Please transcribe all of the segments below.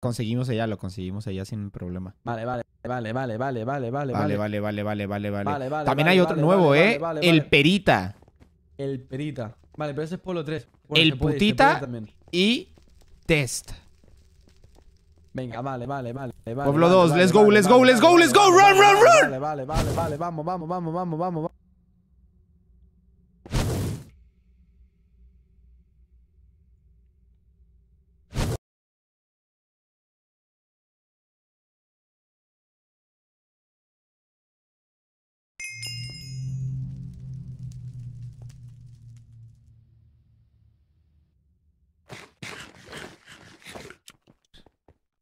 Conseguimos allá, lo conseguimos allá sin problema. Vale, vale, vale, vale, vale, vale, vale. Vale, vale, vale, vale, vale, vale. vale También hay otro nuevo, ¿eh? el Perita. El Perita. Vale, pero ese es Polo 3. el Putita y Test. Venga, vale, vale, vale. Pueblo 2, let's go, let's go, let's go, let's go, run, run, run. Vale, vale, vale, vale, vamos, vamos, vamos, vamos, vamos.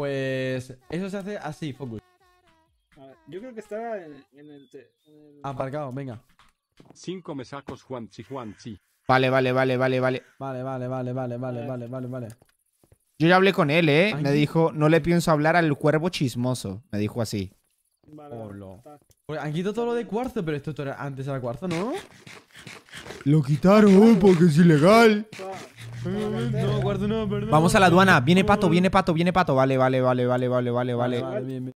Pues eso se hace así, Focus. yo creo que está en, el, Aparcado, venga. Cinco mesacos, Juan, Juan, Vale, vale, vale, vale, vale. Vale, vale, vale, vale, vale, vale, vale, vale. Yo ya hablé con él, ¿eh? me dijo, no le pienso hablar al cuervo chismoso. Me dijo así. Vale, pues, han quitado todo lo de cuarzo, pero esto era antes era cuarzo, ¿no? Lo quitaron porque es ilegal. Vamos a la aduana. Viene pato, viene pato, viene pato. Vale, vale, vale, vale, vale, vale, vale. vale.